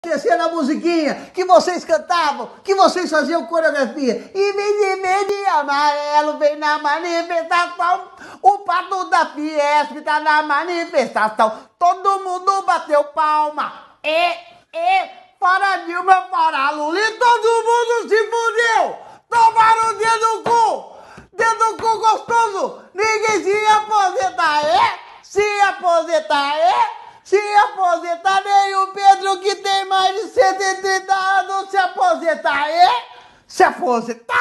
acontecer a musiquinha que vocês cantavam, que vocês faziam coreografia. E verde, verde, amarelo, vem na manifestação. O pato da Fiesp tá na manifestação. Todo mundo bateu palma. E, e, para Dilma, fora Lula. E todo mundo se fudeu. Tomaram o dedo do cu. Dedo do cu gostoso. Ninguém se aposenta, é? Se aposentar, é? Se aposentar, nenhum Pedro Trindade se aposentar, é? Se aposentar!